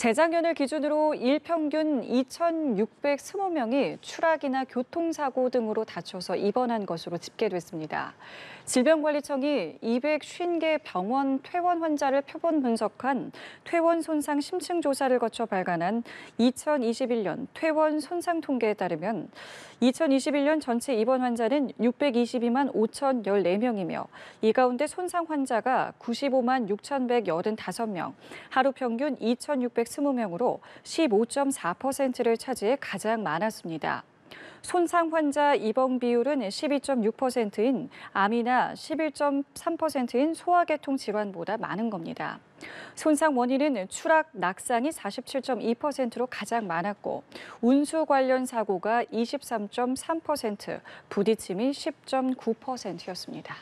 재작년을 기준으로 일평균 2,620명이 추락이나 교통사고 등으로 다쳐서 입원한 것으로 집계됐습니다. 질병관리청이 250개 병원 퇴원 환자를 표본 분석한 퇴원 손상 심층 조사를 거쳐 발간한 2021년 퇴원 손상 통계에 따르면 2021년 전체 입원 환자는 622만 5,014명이며 이 가운데 손상 환자가 95만 6,185명, 하루 평균 2,600 120명으로 15.4%를 차지해 가장 많았습니다. 손상 환자 입원 비율은 12.6%인 암이나 11.3%인 소화계통 질환보다 많은 겁니다. 손상 원인은 추락, 낙상이 47.2%로 가장 많았고 운수 관련 사고가 23.3%, 부딪힘이 10.9%였습니다.